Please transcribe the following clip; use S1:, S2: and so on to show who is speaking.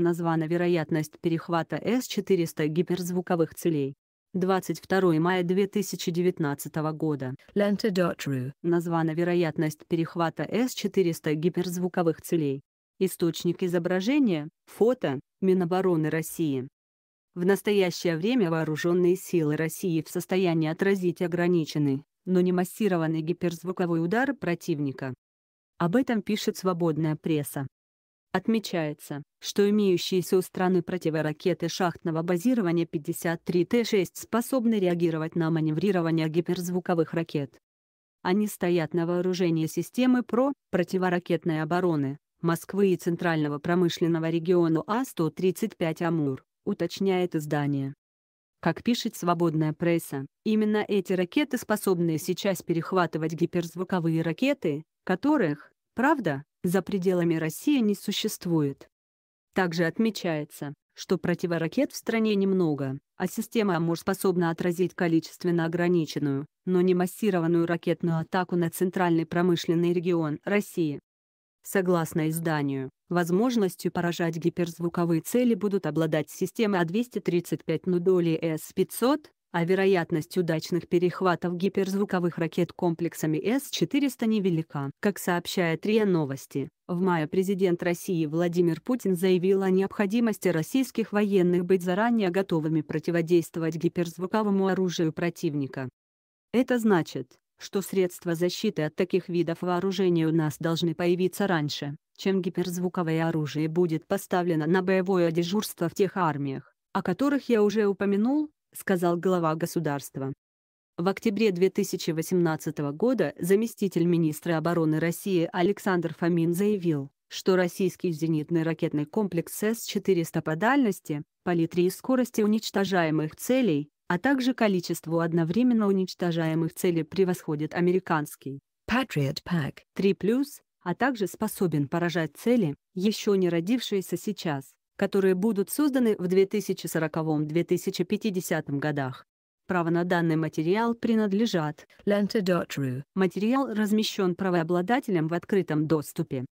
S1: названа вероятность перехвата С-400 гиперзвуковых целей. 22 мая 2019 года. названа вероятность перехвата С-400 гиперзвуковых целей. Источник изображения – фото Минобороны России. В настоящее время вооруженные силы России в состоянии отразить ограниченный, но не массированный гиперзвуковой удар противника. Об этом пишет свободная пресса. Отмечается, что имеющиеся у страны противоракеты шахтного базирования 53Т-6 способны реагировать на маневрирование гиперзвуковых ракет. Они стоят на вооружении системы ПРО противоракетной обороны Москвы и Центрального промышленного региона А-135 «Амур», уточняет издание. Как пишет свободная пресса, именно эти ракеты способны сейчас перехватывать гиперзвуковые ракеты, которых, правда, за пределами России не существует. Также отмечается, что противоракет в стране немного, а система АМУР способна отразить количественно ограниченную, но не массированную ракетную атаку на центральный промышленный регион России. Согласно изданию, возможностью поражать гиперзвуковые цели будут обладать системы А235 Нудоли С-500, а вероятность удачных перехватов гиперзвуковых ракет комплексами С-400 невелика. Как сообщает РИА Новости, в мае президент России Владимир Путин заявил о необходимости российских военных быть заранее готовыми противодействовать гиперзвуковому оружию противника. Это значит, что средства защиты от таких видов вооружения у нас должны появиться раньше, чем гиперзвуковое оружие будет поставлено на боевое дежурство в тех армиях, о которых я уже упомянул, сказал глава государства. В октябре 2018 года заместитель министра обороны России Александр Фомин заявил, что российский зенитный ракетный комплекс С-400 по дальности, палитре и скорости уничтожаемых целей, а также количеству одновременно уничтожаемых целей превосходит американский Patriot Pack 3+, а также способен поражать цели, еще не родившиеся сейчас которые будут созданы в 2040-2050 годах. Право на данный материал принадлежат Lenta.ru. Материал размещен правообладателем в открытом доступе.